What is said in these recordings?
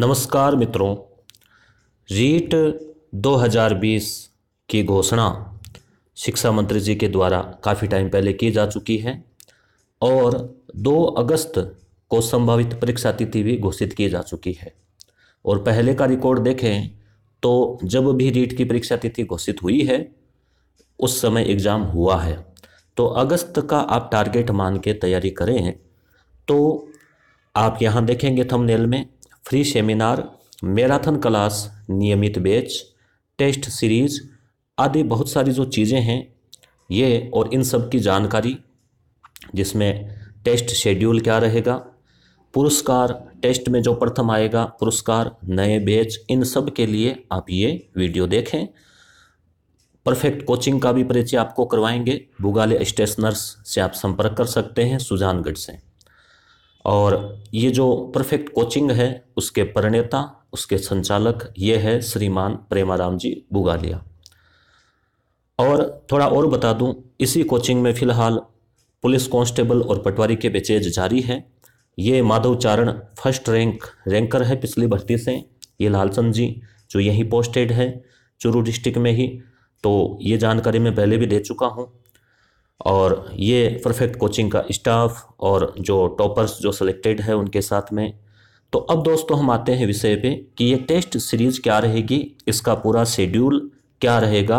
नमस्कार मित्रों रीट 2020 की घोषणा शिक्षा मंत्री जी के द्वारा काफ़ी टाइम पहले की जा चुकी है और 2 अगस्त को संभावित परीक्षा तिथि भी घोषित की जा चुकी है और पहले का रिकॉर्ड देखें तो जब भी रीट की परीक्षा तिथि घोषित हुई है उस समय एग्ज़ाम हुआ है तो अगस्त का आप टारगेट मान के तैयारी करें तो आप यहाँ देखेंगे थंबनेल में फ्री सेमिनार मैराथन क्लास नियमित बैच टेस्ट सीरीज आदि बहुत सारी जो चीज़ें हैं ये और इन सब की जानकारी जिसमें टेस्ट शेड्यूल क्या रहेगा पुरस्कार टेस्ट में जो प्रथम आएगा पुरस्कार नए बैच इन सब के लिए आप ये वीडियो देखें परफेक्ट कोचिंग का भी परिचय आपको करवाएंगे बुगाले स्टेशनर्स से आप संपर्क कर सकते हैं सुजानगढ़ से और ये जो परफेक्ट कोचिंग है उसके प्रणेता उसके संचालक ये है श्रीमान प्रेमाराम जी बुगालिया और थोड़ा और बता दूं इसी कोचिंग में फ़िलहाल पुलिस कांस्टेबल और पटवारी के बेचेज जारी है ये Madhav Charan first rank ranker है पिछली भर्ती से ये लालचंद जी जो यहीं पोस्टेड है चूरू डिस्ट्रिक्ट में ही तो ये जानकारी मैं पहले भी दे चुका हूँ और ये परफेक्ट कोचिंग का स्टाफ और जो टॉपर्स जो सिलेक्टेड है उनके साथ में तो अब दोस्तों हम आते हैं विषय पे कि ये टेस्ट सीरीज़ क्या रहेगी इसका पूरा शेड्यूल क्या रहेगा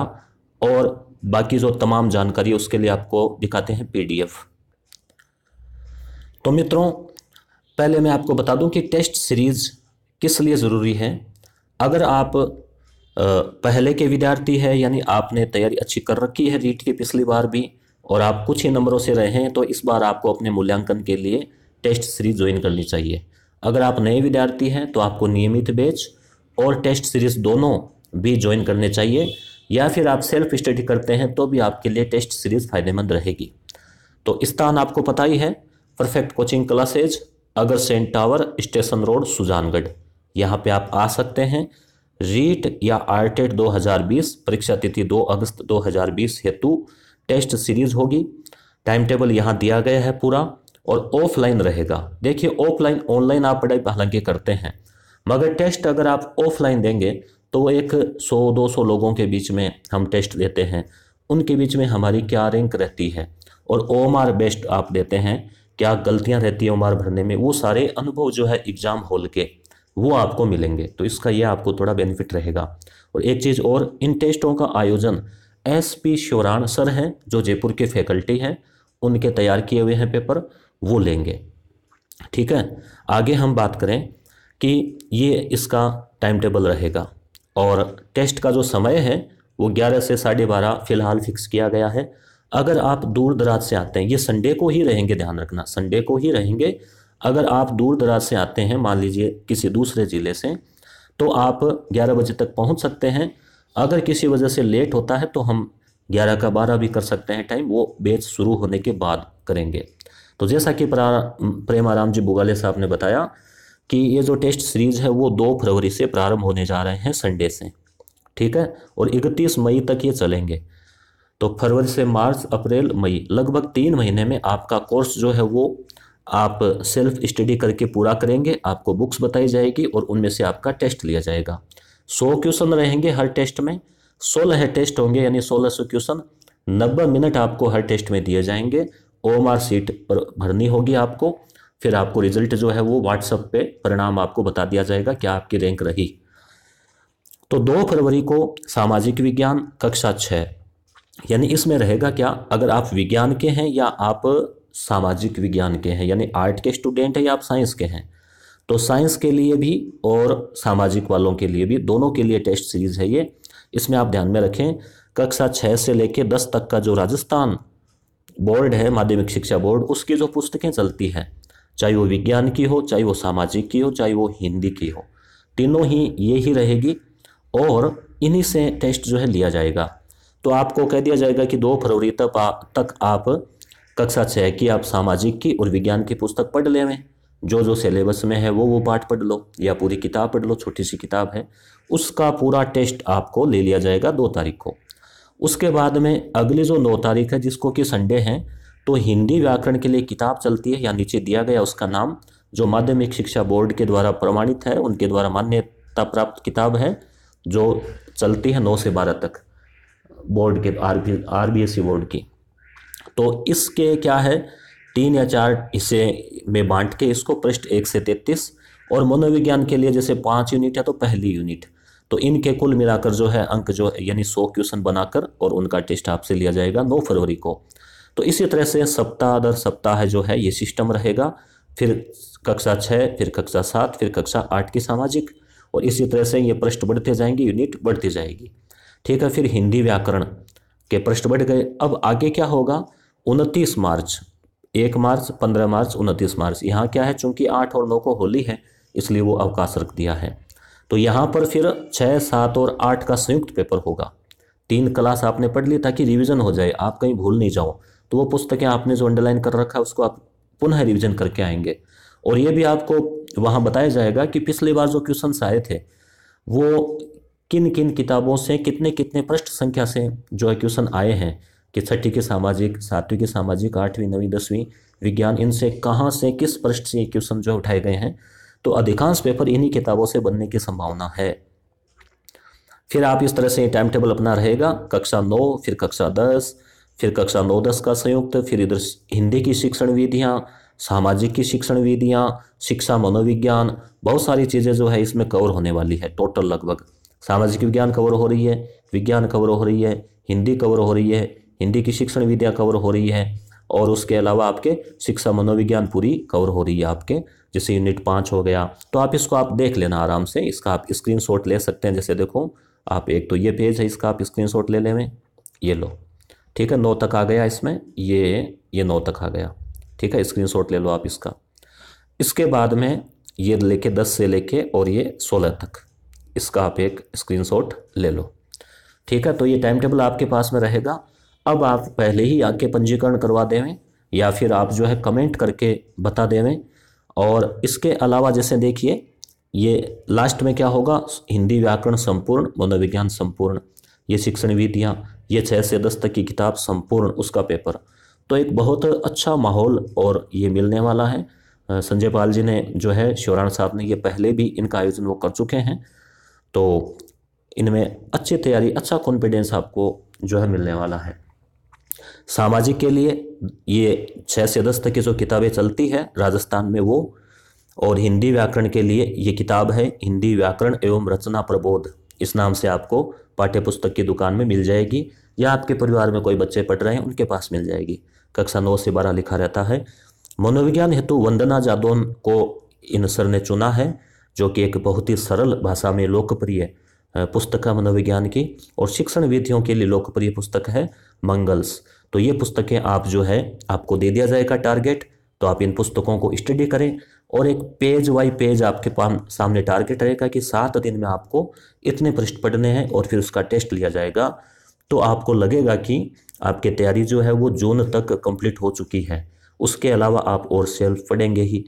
और बाकी जो तमाम जानकारी उसके लिए आपको दिखाते हैं पीडीएफ तो मित्रों पहले मैं आपको बता दूं कि टेस्ट सीरीज़ किस लिए ज़रूरी है अगर आप पहले के विद्यार्थी है यानी आपने तैयारी अच्छी कर रखी है रीट की पिछली बार भी और आप कुछ ही नंबरों से रहे हैं तो इस बार आपको अपने मूल्यांकन के लिए टेस्ट सीरीज ज्वाइन करनी चाहिए अगर आप नए विद्यार्थी हैं तो आपको नियमित बैच और टेस्ट सीरीज दोनों भी ज्वाइन करने चाहिए या फिर आप सेल्फ स्टडी करते हैं तो भी आपके लिए टेस्ट सीरीज फायदेमंद रहेगी तो स्थान आपको पता ही है परफेक्ट कोचिंग क्लासेज अगर सेंट टावर स्टेशन रोड सुजानगढ़ यहाँ पे आप आ सकते हैं रीट या आर्टेट 2020 परीक्षा तिथि 2 अगस्त 2020 हेतु टेस्ट सीरीज होगी टाइम टेबल यहाँ दिया गया है पूरा और ऑफलाइन रहेगा देखिए ऑफलाइन ऑनलाइन आप पढ़ाई हालांकि करते हैं मगर टेस्ट अगर आप ऑफलाइन देंगे तो वो एक 100-200 लोगों के बीच में हम टेस्ट देते हैं उनके बीच में हमारी क्या रैंक रहती है और ओ बेस्ट आप देते हैं क्या गलतियां रहती है ओ भरने में वो सारे अनुभव जो है एग्ज़ाम हॉल के वो आपको मिलेंगे तो इसका ये आपको थोड़ा बेनिफिट रहेगा और एक चीज़ और इन टेस्टों का आयोजन एस पी श्योराण सर हैं जो जयपुर के फैकल्टी हैं उनके तैयार किए हुए हैं पेपर वो लेंगे ठीक है आगे हम बात करें कि ये इसका टाइम टेबल रहेगा और टेस्ट का जो समय है वो ग्यारह से साढ़े बारह फिलहाल फिक्स किया गया है अगर आप दूर दराज से आते हैं ये संडे को ही रहेंगे ध्यान रखना संडे को ही रहेंगे अगर आप दूर दराज से आते हैं मान लीजिए किसी दूसरे ज़िले से तो आप ग्यारह बजे तक पहुंच सकते हैं अगर किसी वजह से लेट होता है तो हम ग्यारह का बारह भी कर सकते हैं टाइम वो बेच शुरू होने के बाद करेंगे तो जैसा कि प्रेम आराम जी बुगाले साहब ने बताया कि ये जो टेस्ट सीरीज़ है वो दो फरवरी से प्रारंभ होने जा रहे हैं संडे से ठीक है और इकतीस मई तक ये चलेंगे तो फरवरी से मार्च अप्रैल मई लगभग तीन महीने में आपका कोर्स जो है वो आप सेल्फ स्टडी करके पूरा करेंगे आपको बुक्स बताई जाएगी और उनमें से आपका टेस्ट लिया जाएगा सौ क्वेश्चन रहेंगे हर टेस्ट में सोलह टेस्ट होंगे यानी सोलह सौ क्वेश्चन नब्बे मिनट आपको हर टेस्ट में दिए जाएंगे ओ आर सीट पर भरनी होगी आपको फिर आपको रिजल्ट जो है वो व्हाट्सएप पे परिणाम आपको बता दिया जाएगा क्या आपकी रैंक रही तो दो फरवरी को सामाजिक विज्ञान कक्षा छः यानी इसमें रहेगा क्या अगर आप विज्ञान के हैं या आप सामाजिक विज्ञान के हैं यानी आर्ट के स्टूडेंट हैं या आप साइंस के हैं तो साइंस के लिए भी और सामाजिक वालों के लिए भी दोनों के लिए टेस्ट सीरीज है ये इसमें आप ध्यान में रखें कक्षा छः से लेकर दस तक का जो राजस्थान बोर्ड है माध्यमिक शिक्षा बोर्ड उसकी जो पुस्तकें चलती हैं चाहे वो विज्ञान की हो चाहे वो सामाजिक की हो चाहे वो हिंदी की हो तीनों ही ये ही रहेगी और इन्हीं से टेस्ट जो है लिया जाएगा तो आपको कह दिया जाएगा कि दो फरवरी तक आप कक्षा छः की आप सामाजिक की और विज्ञान की पुस्तक पढ़ लेवें जो जो सिलेबस में है वो वो पार्ट पढ़ लो या पूरी किताब पढ़ लो छोटी सी किताब है उसका पूरा टेस्ट आपको ले लिया जाएगा दो तारीख को उसके बाद में अगले जो नौ तारीख है जिसको कि संडे है तो हिंदी व्याकरण के लिए किताब चलती है या नीचे दिया गया उसका नाम जो माध्यमिक शिक्षा बोर्ड के द्वारा प्रमाणित है उनके द्वारा मान्यता प्राप्त किताब है जो चलती है नौ से बारह तक बोर्ड के R B R B S C board की तो इसके क्या है तीन या चार हिस्से में बांट के इसको पृष्ठ एक से तैतीस और मनोविज्ञान के लिए जैसे पांच यूनिट है तो पहली यूनिट तो इनके कुल मिलाकर जो है अंक जो है यानी सौ क्वेश्चन बनाकर और उनका टेस्ट आपसे लिया जाएगा नौ फरवरी को तो इसी तरह से सप्ताह दर सप्ताह जो है ये सिस्टम रहेगा फिर कक्षा छः फिर कक्षा सात फिर कक्षा आठ की सामाजिक और इसी तरह से ये पृष्ठ बढ़ते जाएंगे यूनिट बढ़ती जाएगी ठीक है फिर हिंदी व्याकरण के पृष्ठ बढ़ गए अब आगे क्या होगा उनतीस मार्च एक मार्च पंद्रह मार्च उनतीस मार्च यहाँ क्या है चूंकि आठ और नौ को होली है इसलिए वो अवकाश रख दिया है तो यहाँ पर फिर छः सात और आठ का संयुक्त पेपर होगा तीन क्लास आपने पढ़ ली ताकि रिविज़न हो जाए आप कहीं भूल नहीं जाओ तो वो पुस्तकें आपने जो अंडरलाइन कर रखा है उसको आप पुनः रिविज़न करके आएंगे और ये भी आपको वहाँ बताया जाएगा कि पिछली बार जो क्वेश्चन आए थे वो किन किन किताबों से कितने कितने पृष्ठ संख्या से जो है क्वेश्चन आए हैं कि छठी के सामाजिक सातवीं के सामाजिक आठवीं नवीं दसवीं विज्ञान इनसे कहाँ से किस प्रश्न से क्वेश्चन जो उठाए गए हैं तो अधिकांश पेपर इन्हीं किताबों से बनने की संभावना है फिर आप इस तरह से टाइम टेबल अपना रहेगा कक्षा नौ फिर कक्षा दस फिर कक्षा नौ दस का संयुक्त फिर इधर हिंदी की शिक्षण विधियाँ सामाजिक की शिक्षण विधियाँ शिक्षा मनोविज्ञान बहुत सारी चीज़ें जो है इसमें कवर होने वाली है टोटल लगभग सामाजिक विज्ञान कवर हो रही है विज्ञान कवर हो रही है हिंदी कवर हो रही है हिंदी की शिक्षण विद्या कवर हो रही है और उसके अलावा आपके शिक्षा मनोविज्ञान पूरी कवर हो रही है आपके जैसे यूनिट पाँच हो गया तो आप इसको आप देख लेना आराम से इसका आप स्क्रीन ले सकते हैं जैसे देखो आप एक तो ये पेज है इसका आप शॉट ले लें ये लो ठीक है नौ तक आ गया इसमें ये ये नौ तक आ गया ठीक है शॉट ले लो आप इसका इसके बाद में ये लेके दस से लेके और ये सोलह तक इसका आप एक शॉट ले लो ठीक है तो ये टाइम टेबल आपके पास में रहेगा अब आप पहले ही आके पंजीकरण करवा देवें या फिर आप जो है कमेंट करके बता देवें और इसके अलावा जैसे देखिए ये लास्ट में क्या होगा हिंदी व्याकरण संपूर्ण मनोविज्ञान संपूर्ण ये शिक्षण विधियाँ ये छः से दस तक की किताब संपूर्ण उसका पेपर तो एक बहुत अच्छा माहौल और ये मिलने वाला है संजय पाल जी ने जो है शिवराण साहब ने ये पहले भी इनका आयोजन वो कर चुके हैं तो इनमें अच्छी तैयारी अच्छा कॉन्फिडेंस आपको जो है मिलने वाला है सामाजिक के लिए ये छः से दस तक की जो किताबें चलती है राजस्थान में वो और हिंदी व्याकरण के लिए ये किताब है हिंदी व्याकरण एवं रचना प्रबोध इस नाम से आपको पाठ्य पुस्तक की दुकान में मिल जाएगी या आपके परिवार में कोई बच्चे पढ़ रहे हैं उनके पास मिल जाएगी कक्षा नौ से बारह लिखा रहता है मनोविज्ञान हेतु वंदना जादौन को इन सर ने चुना है जो कि एक बहुत ही सरल भाषा में लोकप्रिय पुस्तक है मनोविज्ञान की और शिक्षण विधियों के लिए लोकप्रिय पुस्तक है मंगल्स तो ये पुस्तकें आप जो है आपको दे दिया जाएगा टारगेट तो आप इन पुस्तकों को स्टडी करें और एक पेज वाई पेज आपके सामने टारगेट रहेगा कि सात दिन में आपको इतने पृष्ठ पढ़ने हैं और फिर उसका टेस्ट लिया जाएगा तो आपको लगेगा कि आपकी तैयारी जो है वो जून तक कंप्लीट हो चुकी है उसके अलावा आप और सेल्फ पढ़ेंगे ही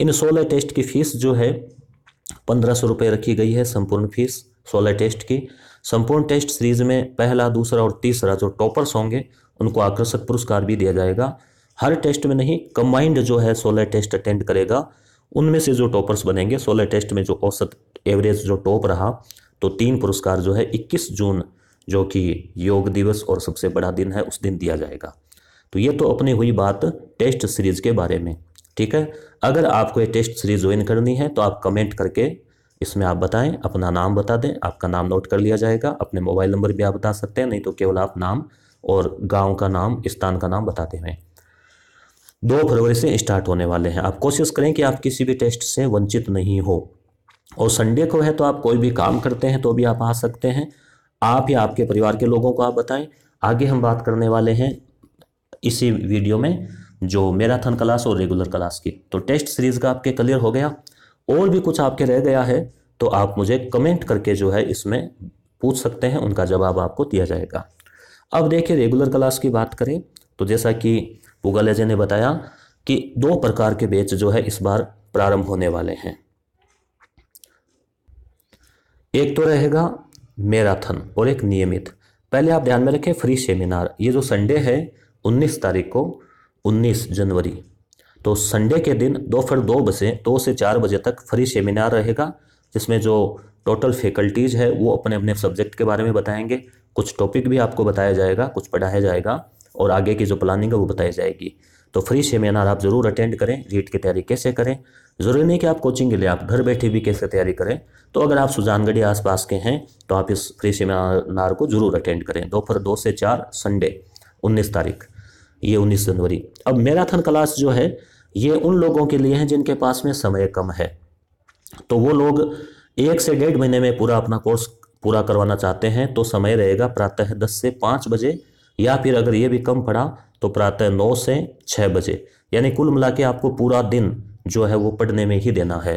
इन सोलह टेस्ट की फ़ीस जो है पंद्रह सौ रुपये रखी गई है संपूर्ण फीस सोलह टेस्ट की संपूर्ण टेस्ट सीरीज़ में पहला दूसरा और तीसरा जो टॉपर्स होंगे उनको आकर्षक पुरस्कार भी दिया जाएगा हर टेस्ट में नहीं कंबाइंड जो है सोलह टेस्ट अटेंड करेगा उनमें से जो टॉपर्स बनेंगे सोलह टेस्ट में जो औसत एवरेज जो टॉप रहा तो तीन पुरस्कार जो है 21 जून जो कि योग दिवस और सबसे बड़ा दिन है उस दिन दिया जाएगा तो ये तो अपनी हुई बात टेस्ट सीरीज के बारे में ठीक है अगर आपको ये टेस्ट सीरीज ज्वाइन करनी है तो आप कमेंट करके इसमें आप बताएं अपना नाम बता दें आपका नाम नोट कर लिया जाएगा अपने मोबाइल नंबर भी आप बता सकते हैं नहीं तो केवल आप नाम और गांव का नाम स्थान का नाम बताते हुए दो फरवरी से स्टार्ट होने वाले हैं आप कोशिश करें कि आप किसी भी टेस्ट से वंचित नहीं हो और संडे को है तो आप कोई भी काम करते हैं तो भी आप आ सकते हैं आप या आपके परिवार के लोगों को आप बताएं आगे हम बात करने वाले हैं इसी वीडियो में जो मैराथन क्लास और रेगुलर क्लास की तो टेस्ट सीरीज का आपके क्लियर हो गया और भी कुछ आपके रह गया है तो आप मुझे कमेंट करके जो है इसमें पूछ सकते हैं उनका जवाब आपको दिया जाएगा अब देखिए रेगुलर क्लास की बात करें तो जैसा कि पुगालेजे ने बताया कि दो प्रकार के बैच जो है इस बार प्रारंभ होने वाले हैं एक तो रहेगा मैराथन और एक नियमित पहले आप ध्यान में रखें फ्री सेमिनार ये जो संडे है 19 तारीख को 19 जनवरी तो संडे के दिन दोपहर दो बजे दो से चार बजे तक फ्री सेमिनार रहेगा जिसमें जो टोटल फैकल्टीज़ है वो अपने अपने सब्जेक्ट के बारे में बताएंगे कुछ टॉपिक भी आपको बताया जाएगा कुछ पढ़ाया जाएगा और आगे की जो प्लानिंग है वो बताई जाएगी तो फ्री सेमिनार आप ज़रूर अटेंड करें रीट की तैयारी कैसे करें ज़रूरी नहीं कि आप कोचिंग के लिए आप घर बैठे भी कैसे तैयारी करें तो अगर आप सुजानगढ़ी आसपास के हैं तो आप इस फ्री सेमिनार को ज़रूर अटेंड करें दोपहर दो से चार संडे उन्नीस तारीख ये उन्नीस जनवरी अब मैराथन क्लास जो है ये उन लोगों के लिए हैं जिनके पास में समय कम है तो वो लोग एक से डेढ़ महीने में पूरा अपना कोर्स पूरा करवाना चाहते हैं तो समय रहेगा प्रातः दस से पाँच बजे या फिर अगर ये भी कम पड़ा तो प्रातः नौ से छः बजे यानी कुल मिला के आपको पूरा दिन जो है वो पढ़ने में ही देना है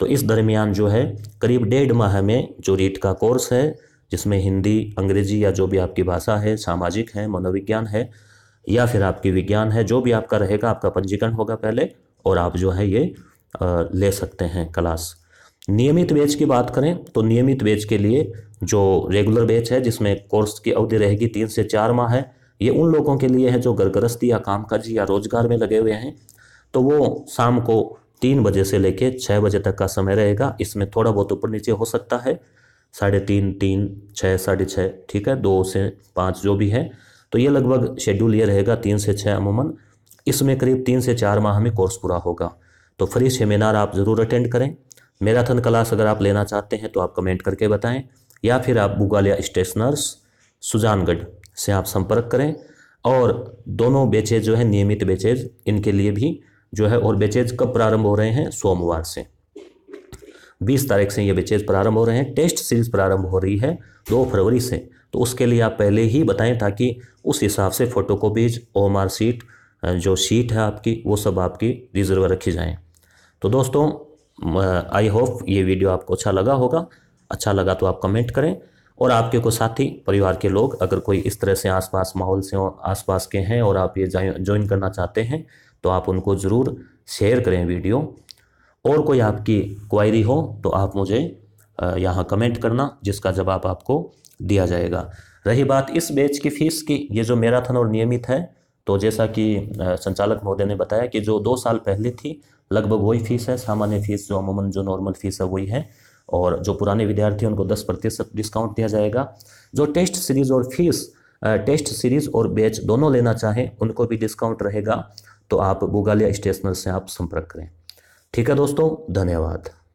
तो इस दरमियान जो है करीब डेढ़ माह में जो रीट का कोर्स है जिसमें हिंदी अंग्रेजी या जो भी आपकी भाषा है सामाजिक है मनोविज्ञान है या फिर आपकी विज्ञान है जो भी आपका रहेगा आपका पंजीकरण होगा पहले और आप जो है ये ले सकते हैं क्लास नियमित बैच की बात करें तो नियमित बैच के लिए जो रेगुलर बैच है जिसमें कोर्स की अवधि रहेगी तीन से चार माह है ये उन लोगों के लिए है जो गृहस्थी या कामकाज या रोजगार में लगे हुए हैं तो वो शाम को तीन बजे से लेकर छः बजे तक का समय रहेगा इसमें थोड़ा बहुत ऊपर नीचे हो सकता है साढ़े तीन तीन छः साढ़े छः ठीक है दो से पाँच जो भी है तो ये लगभग शेड्यूल ये रहेगा तीन से छः अमूमन इसमें करीब तीन से चार माह में कोर्स पूरा होगा तो फ्री सेमिनार आप ज़रूर अटेंड करें मैराथन क्लास अगर आप लेना चाहते हैं तो आप कमेंट करके बताएं या फिर आप बुगालिया स्टेशनर्स सुजानगढ़ से आप संपर्क करें और दोनों बेचेज जो है नियमित बेचेज इनके लिए भी जो है और बेचेज कब प्रारंभ हो रहे हैं सोमवार से बीस तारीख से ये बेचेज प्रारंभ हो रहे हैं टेस्ट सीरीज प्रारंभ हो रही है दो फरवरी से तो उसके लिए आप पहले ही बताएं ताकि उस हिसाब से फ़ोटो कॉपीज ओ सीट जो शीट है आपकी वो सब आपकी रिजर्व रखी जाएँ तो दोस्तों आई होप ये वीडियो आपको अच्छा लगा होगा अच्छा लगा तो आप कमेंट करें और आपके को साथी परिवार के लोग अगर कोई इस तरह से आसपास माहौल से आसपास के हैं और आप ये ज्वाइन करना चाहते हैं तो आप उनको ज़रूर शेयर करें वीडियो और कोई आपकी क्वायरी हो तो आप मुझे यहाँ कमेंट करना जिसका जवाब आपको दिया जाएगा रही बात इस बैच की फ़ीस की ये जो मैराथन और नियमित है तो जैसा कि संचालक महोदय ने बताया कि जो दो साल पहले थी लगभग वही फीस है सामान्य फीस जो अमूमन जो नॉर्मल फीस है वही है और जो पुराने विद्यार्थी उनको दस प्रतिशत डिस्काउंट दिया जाएगा जो टेस्ट सीरीज़ और फीस टेस्ट सीरीज़ और बैच दोनों लेना चाहें उनको भी डिस्काउंट रहेगा तो आप बुगालिया स्टेशनर से आप संपर्क करें ठीक है दोस्तों धन्यवाद